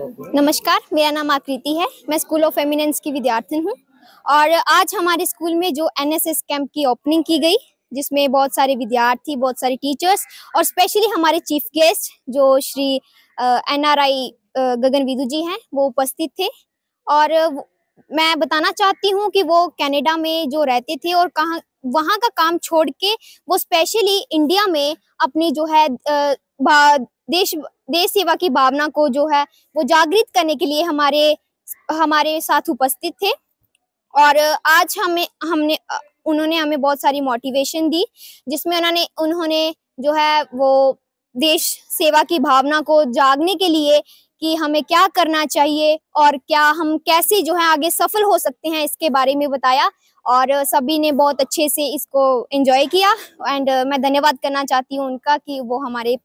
नमस्कार मेरा नाम आकृति है मैं स्कूल ऑफ एमिनेंस की विद्यार्थी हूँ और आज हमारे स्कूल में जो एनएसएस कैंप की ओपनिंग की गई जिसमें बहुत सारे विद्यार्थी बहुत सारे टीचर्स और स्पेशली हमारे चीफ गेस्ट जो श्री एनआरआई गगन विदु जी हैं वो उपस्थित थे और मैं बताना चाहती हूँ कि वो कनाडा में जो रहते थे और कहाँ वहाँ का काम छोड़ के वो स्पेशली इंडिया में अपनी जो है देश देश सेवा की भावना को जो है वो जागृत करने के लिए हमारे हमारे साथ उपस्थित थे और आज हमें हमने उन्होंने हमें बहुत सारी मोटिवेशन दी जिसमें उन्होंने उन्होंने जो है वो देश सेवा की भावना को जागने के लिए कि हमें क्या करना चाहिए और क्या हम कैसे जो है आगे सफल हो सकते हैं इसके बारे में बताया और सभी ने बहुत अच्छे से इसको एंजॉय किया एंड मैं धन्यवाद करना चाहती हूँ उनका कि वो हमारे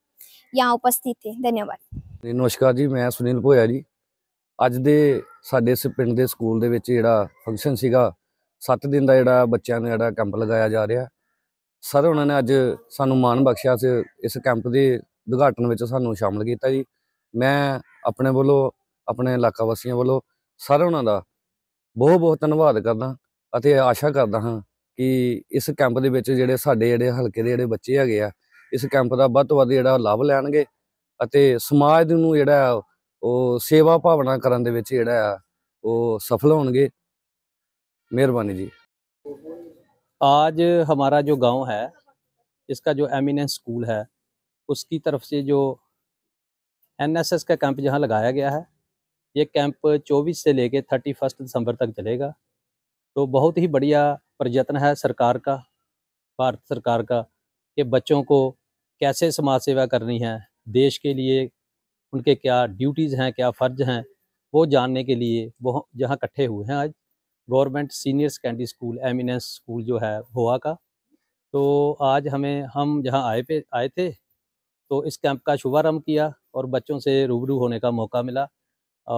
यहाँ उपस्थित थे धन्यवाद ਨਮਸਕਾਰ ਜੀ ਮੈਂ ਸੁਨੀਲ ਭੋਇਆ ਜੀ ਅੱਜ ਦੇ ਸਾਡੇ ਇਸ ਪਿੰਡ ਦੇ ਸਕੂਲ ਦੇ ਵਿੱਚ ਜਿਹੜਾ ਫੰਕਸ਼ਨ ਸੀਗਾ 7 ਦਿਨ ਦਾ ਜਿਹੜਾ ਬੱਚਿਆਂ ਨੂੰ ਜਿਹੜਾ ਕੈਂਪ ਲਗਾਇਆ ਜਾ ਰਿਹਾ ਸਰ ਉਹਨਾਂ ਨੇ ਅੱਜ ਸਾਨੂੰ ਮਾਣ ਬਖਸ਼ਿਆ ਇਸ ਕੈਂਪ ਦੇ ਉਦਘਾਟਨ ਵਿੱਚ ਸਾਨੂੰ ਸ਼ਾਮਲ ਕੀਤਾ ਜੀ ਮੈਂ ਆਪਣੇ ਵੱਲੋਂ ਆਪਣੇ ਇਲਾਕਾ ਵਾਸੀਆਂ ਵੱਲੋਂ ਸਾਰੇ ਉਹਨਾਂ ਦਾ ਬਹੁਤ ਬਹੁਤ ਧੰਨਵਾਦ ਕਰਦਾ ਅਤੇ ਆਸ਼ਾ ਕਰਦਾ ਹਾਂ ਕਿ ਇਸ ਕੈਂਪ ਦੇ ਵਿੱਚ ਜਿਹੜੇ ਸਾਡੇ ਜਿਹੜੇ ਹਲਕੇ ਦੇ ਜਿਹੜੇ ਬੱਚੇ ਹੈਗੇ ਆ इस कैंप का वो ਤੋਂ ਵੱਧ ਜਿਹੜਾ ਲਾਭ ਲੈਣਗੇ ਅਤੇ ਸਮਾਜ ਨੂੰ ਜਿਹੜਾ ਉਹ ਸੇਵਾ ਭਾਵਨਾ ਕਰਨ ਦੇ ਵਿੱਚ ਜਿਹੜਾ ਉਹ ਸਫਲ मेहरबानी जी आज हमारा जो गांव है इसका जो एमिनेंस स्कूल है उसकी तरफ से जो एनएसएस का कैंप जहां लगाया गया है ये कैंप 24 से लेके 31 दिसंबर तक चलेगा तो बहुत ही बढ़िया प्रयत्न है सरकार का भारत सरकार का कि बच्चों को कैसे समाज सेवा करनी है देश के लिए उनके क्या ड्यूटीज़ हैं क्या फ़र्ज हैं वो जानने के लिए वो जहाँ इकट्ठे हुए हैं आज government senior secondary school eminence school जो है भोआ का तो आज हमें हम जहाँ आए पे आए थे तो इस कैंप का शुभारम्भ किया और बच्चों से रूबरू होने का मौका मिला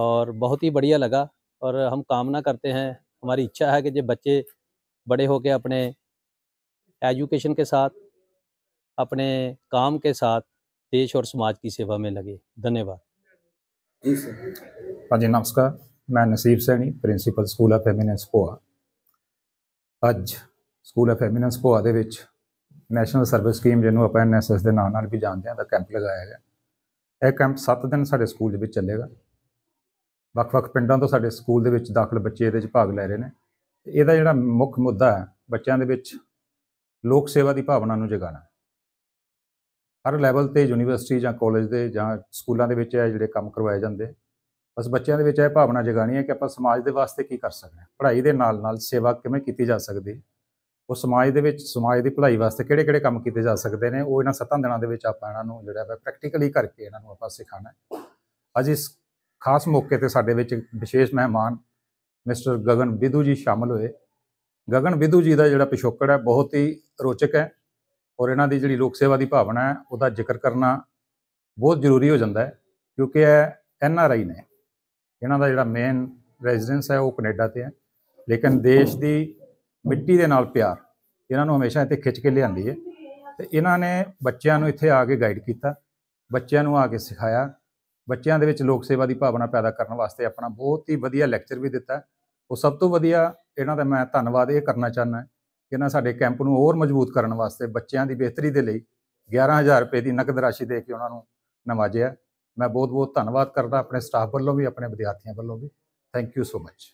और बहुत ही बढ़िया लगा और हम कामना करते हैं हमारी इच्छा है कि जब बच्चे बड़े होकर अपने एजुकेशन के साथ अपने काम के साथ देश और समाज की सेवा में लगे धन्यवाद हाँ जी नमस्कार मैं Naseeb Saini principal school of eminence Bhoa ਅੱਜ ਸਕੂਲ ਆਫ ਐਮਿਨੈਂਸ ਭੋਆ ਦੇ ਵਿੱਚ ਨੈਸ਼ਨਲ ਸਰਵਿਸ ਸਕੀਮ ਜਿਹਨੂੰ ਆਪਾਂ ਐਨਐਸਐਸ ਦੇ ਨਾਂ ਨਾਲ ਵੀ ਜਾਣਦੇ ਹਾਂ ਦਾ ਕੈਂਪ ਲਗਾਇਆ ਗਿਆ ਇਹ ਕੈਂਪ 7 ਦਿਨ ਸਾਡੇ ਸਕੂਲ ਦੇ ਵਿੱਚ ਚੱਲੇਗਾ ਵੱਖ-ਵੱਖ ਪਿੰਡਾਂ ਤੋਂ ਸਾਡੇ ਸਕੂਲ ਦੇ ਵਿੱਚ ਦਾਖਲ ਬੱਚੇ ਇਹਦੇ ਵਿੱਚ ਭਾਗ ਲੈ ਰਹੇ ਨੇ ਇਹਦਾ ਜਿਹੜਾ ਮੁੱਖ ਮੁੱਦਾ ਹੈ ਬੱਚਿਆਂ ਦੇ ਵਿੱਚ ਲੋਕ ਸੇਵਾ ਦੀ ਭਾਵਨਾ ਨੂੰ ਜਗਾਉਣਾ ਹਰ ਲੈਵਲ ਤੇ ਯੂਨੀਵਰਸਿਟੀ ਜਾਂ ਕਾਲਜ ਦੇ ਜਾਂ ਸਕੂਲਾਂ ਦੇ ਵਿੱਚ ਇਹ ਜਿਹੜੇ ਕੰਮ ਕਰਵਾਏ ਜਾਂਦੇ ਬਸ ਬੱਚਿਆਂ ਦੇ ਵਿੱਚ ਇਹ ਭਾਵਨਾ ਜਗਾਣੀ ਹੈ ਕਿ ਆਪਾਂ ਸਮਾਜ ਦੇ ਵਾਸਤੇ ਕੀ ਕਰ ਸਕਦੇ ਹਾਂ ਪੜ੍ਹਾਈ ਦੇ ਨਾਲ ਨਾਲ ਸੇਵਾ ਕਿਵੇਂ ਕੀਤੀ ਜਾ ਸਕਦੀ ਉਹ ਸਮਾਜ ਦੇ ਵਿੱਚ ਸਮਾਜ ਦੀ ਭਲਾਈ ਵਾਸਤੇ ਕਿਹੜੇ-ਕਿਹੜੇ ਕੰਮ ਕੀਤੇ ਜਾ ਸਕਦੇ ਨੇ ਉਹ ਇਹਨਾਂ ਸੱਤਾਂ ਦਿਨਾਂ ਦੇ ਵਿੱਚ ਆਪਾਂ ਇਹਨਾਂ ਨੂੰ ਜਿਹੜਾ ਹੈ ਪ੍ਰੈਕਟੀਕਲੀ ਕਰਕੇ ਇਹਨਾਂ ਨੂੰ ਆਪਾਂ ਸਿਖਾਣਾ ਹੈ ਅੱਜ ਇਸ ਖਾਸ ਮੌਕੇ ਤੇ ਸਾਡੇ ਵਿੱਚ ਵਿਸ਼ੇਸ਼ ਮਹਿਮਾਨ ਮਿਸਟਰ ਗਗਨ ਵਿਧੂ ਜੀ ਸ਼ਾਮਲ ਹੋਏ ਗਗਨ ਵਿਧੂ ਜੀ ਦਾ ਜਿਹੜਾ ਪਿਛੋਕੜ ਹੈ ਬਹੁਤ ਹੀ ਰੋਚਕ ਹੈ ਔਰ ਇਹਨਾਂ ਦੀ ਜਿਹੜੀ ਲੋਕ ਸੇਵਾ ਦੀ ਭਾਵਨਾ ਹੈ ਉਹਦਾ ਜ਼ਿਕਰ ਕਰਨਾ ਬਹੁਤ ਜ਼ਰੂਰੀ ਹੋ ਜਾਂਦਾ ਹੈ ਕਿਉਂਕਿ ਇਹ ਐਨ ਆਰ ਆਈ ਨੇ ਇਹਨਾਂ ਦਾ ਜਿਹੜਾ ਮੇਨ ਰੈਜ਼ੀਡੈਂਸ ਹੈ ਉਹ ਕੈਨੇਡਾ ਤੇ ਹੈ ਲੇਕਿਨ ਦੇਸ਼ ਦੀ ਮਿੱਟੀ ਦੇ ਨਾਲ ਪਿਆਰ ਇਹਨਾਂ ਨੂੰ ਹਮੇਸ਼ਾ ਇੱਥੇ ਖਿੱਚ ਕੇ ਲਿਆਂਦੀ ਹੈ ਤੇ ਇਹਨਾਂ ਨੇ ਬੱਚਿਆਂ ਨੂੰ ਇੱਥੇ ਆ ਕੇ ਗਾਈਡ ਕੀਤਾ ਬੱਚਿਆਂ ਨੂੰ ਆ ਕੇ ਸਿਖਾਇਆ ਬੱਚਿਆਂ ਦੇ ਵਿੱਚ ਲੋਕ ਸੇਵਾ ਦੀ ਭਾਵਨਾ ਪੈਦਾ ਕਰਨ ਵਾਸਤੇ ਆਪਣਾ ਬਹੁਤ ਹੀ ਵਧੀਆ ਲੈਕਚਰ ਵੀ ਦਿੱਤਾ ਉਹ ਸਭ ਤੋਂ ਵਧੀਆ ਇਹਨਾਂ ਦਾ ਮੈਂ ਧੰਨਵਾਦ ਇਹ ਕਰਨਾ ਚਾਹੁੰਦਾ ਇਹਨਾਂ ਸਾਡੇ ਕੈਂਪ ਨੂੰ ਹੋਰ ਮਜ਼ਬੂਤ ਕਰਨ ਵਾਸਤੇ ਬੱਚਿਆਂ ਦੀ ਬਿਹਤਰੀ ਦੇ ਲਈ 11000 ਰੁਪਏ ਦੀ ਨਕਦ ਰਾਸ਼ੀ ਦੇ ਕੇ ਉਹਨਾਂ ਨੂੰ ਨਵਾਜਿਆ ਮੈਂ ਬਹੁਤ ਬਹੁਤ ਧੰਨਵਾਦ ਕਰਦਾ ਆਪਣੇ ਸਟਾਫ ਵੱਲੋਂ ਵੀ ਆਪਣੇ ਵਿਦਿਆਰਥੀਆਂ ਵੱਲੋਂ ਵੀ ਥੈਂਕ ਯੂ ਸੋ ਮੱਚ